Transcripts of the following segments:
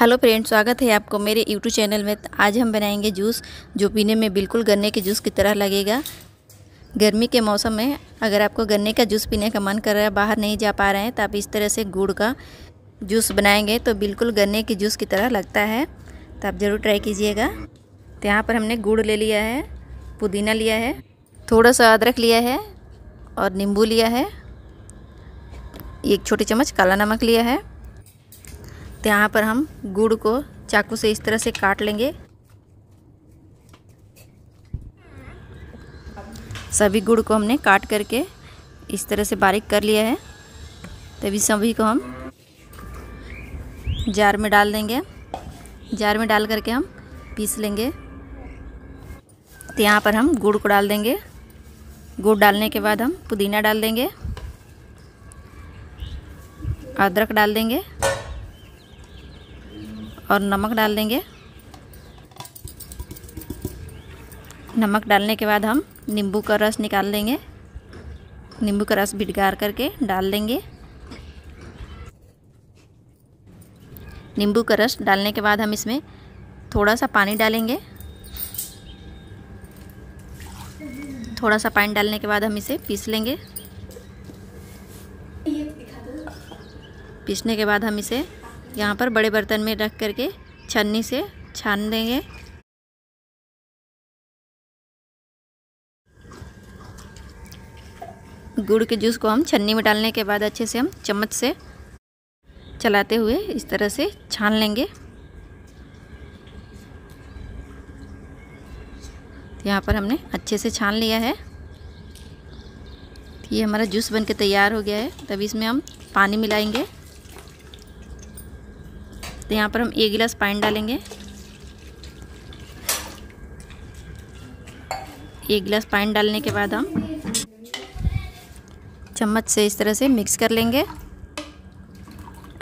hello friend स्वागत है आपको मेरे यूट्यूब चैनल में आज हम बनाएंगे जूस जो पीने में बिल्कुल गन्ने के जूस की तरह लगेगा गर्मी के मौसम में अगर आपको गन्ने का जूस पीने का मन कर रहा है बाहर नहीं जा पा रहे हैं तो आप इस तरह से गुड़ का जूस बनाएंगे तो बिल्कुल गन्ने के जूस की तरह लगता है तो आप ज़रूर ट्राई कीजिएगा तो यहाँ पर हमने गुड़ ले लिया है पुदीना लिया है थोड़ा सा अदरक लिया है और नींबू लिया है एक छोटी चम्मच काला नमक लिया है तो यहाँ पर हम गुड़ को चाकू से इस तरह से काट लेंगे सभी गुड़ को हमने काट करके इस तरह से बारीक कर लिया है तभी सभी को हम जार में डाल देंगे जार में डाल करके हम पीस लेंगे तो यहाँ पर हम गुड़ को डाल देंगे गुड़ डालने के बाद हम पुदीना डाल देंगे अदरक डाल देंगे और नमक डाल देंगे नमक डालने के बाद हम नींबू का रस निकाल देंगे नींबू का रस भिटगार करके डाल देंगे नींबू का रस डालने के बाद हम इसमें थोड़ा सा पानी डालेंगे थोड़ा सा पानी डालने के बाद हम इसे पीस लेंगे पीसने के बाद हम इसे यहाँ पर बड़े बर्तन में रख करके छन्नी से छान देंगे गुड़ के जूस को हम छन्नी में डालने के बाद अच्छे से हम चम्मच से चलाते हुए इस तरह से छान लेंगे तो यहाँ पर हमने अच्छे से छान लिया है ये हमारा जूस बनके तैयार हो गया है तब इसमें हम पानी मिलाएंगे तो यहाँ पर हम एक गिलास पानी डालेंगे एक गिलास पानी डालने के बाद हम चम्मच से इस तरह से मिक्स कर लेंगे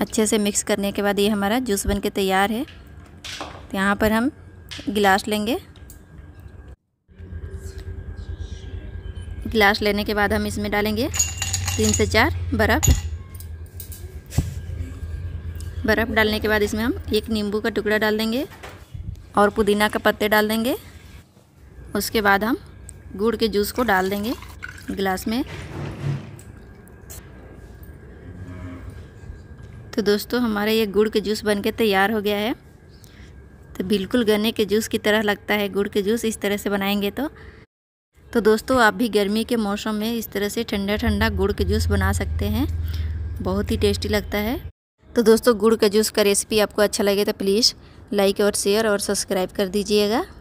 अच्छे से मिक्स करने के बाद ये हमारा जूस बन के तैयार है तो यहाँ पर हम गिलास लेंगे गिलास लेने के बाद हम इसमें डालेंगे तीन से चार बर्फ़ बर्फ़ डालने के बाद इसमें हम एक नींबू का टुकड़ा डाल देंगे और पुदीना का पत्ते डाल देंगे उसके बाद हम गुड़ के जूस को डाल देंगे गिलास में तो दोस्तों हमारे ये गुड़ के जूस बनके तैयार हो गया है तो बिल्कुल गन्ने के जूस की तरह लगता है गुड़ के जूस इस तरह से बनाएंगे तो तो दोस्तों आप भी गर्मी के मौसम में इस तरह से ठंडा ठंडा गुड़ के जूस बना सकते हैं बहुत ही टेस्टी लगता है तो दोस्तों गुड़ का जूस का रेसिपी आपको अच्छा लगे तो प्लीज़ लाइक और शेयर और सब्सक्राइब कर दीजिएगा